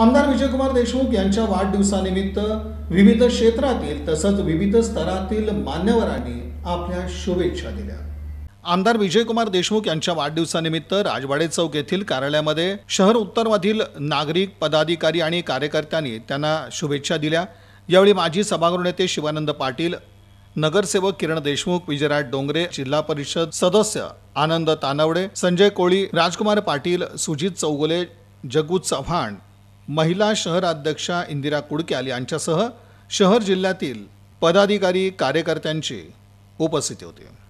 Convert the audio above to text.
आमदार विजयकुमार देशमुख यांच्या वाढदिवसानिमित्त विविध क्षेत्रातील तसंच विविध स्तरातील मान्यवरांनी आपल्या शुभेच्छा दिल्या आमदार विजयकुमार देशमुख यांच्या वाढदिवसानिमित्त राजवाडे चौक येथील कार्यालयामध्ये शहर उत्तरमधील नागरिक पदाधिकारी आणि कार्यकर्त्यांनी त्यांना शुभेच्छा दिल्या यावेळी माजी सभागृह नेते शिवानंद पाटील नगरसेवक किरण देशमुख विजयराज डोंगरे जिल्हा परिषद सदस्य आनंद तानवडे संजय कोळी राजकुमार पाटील सुजित चौगुले जगू चव्हाण महिला शहराध्यक्षा इंदिरा कुडक्याल यांच्यासह शहर जिल्ह्यातील पदाधिकारी कार्यकर्त्यांची उपस्थिती होती